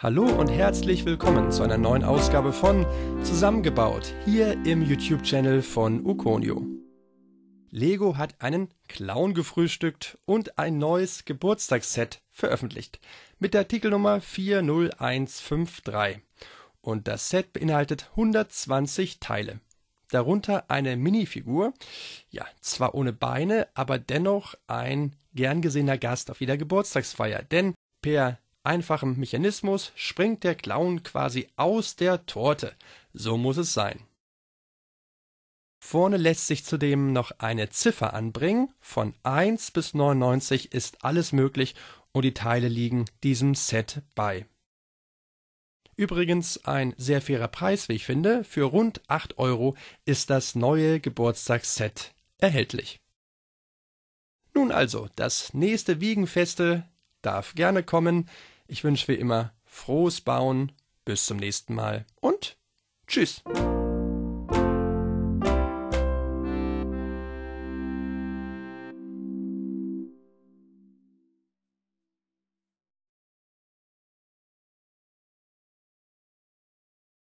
Hallo und herzlich willkommen zu einer neuen Ausgabe von Zusammengebaut hier im YouTube-Channel von Ukonio. Lego hat einen Clown gefrühstückt und ein neues Geburtstagsset veröffentlicht mit der Artikelnummer 40153. Und das Set beinhaltet 120 Teile. Darunter eine Minifigur, ja, zwar ohne Beine, aber dennoch ein gern gesehener Gast auf jeder Geburtstagsfeier, denn per einfachem Mechanismus springt der Clown quasi aus der Torte. So muss es sein. Vorne lässt sich zudem noch eine Ziffer anbringen. Von 1 bis 99 ist alles möglich und die Teile liegen diesem Set bei. Übrigens ein sehr fairer Preis, wie ich finde. Für rund 8 Euro ist das neue Geburtstagsset erhältlich. Nun also, das nächste Wiegenfeste darf gerne kommen. Ich wünsche wie immer frohes Bauen, bis zum nächsten Mal und tschüss.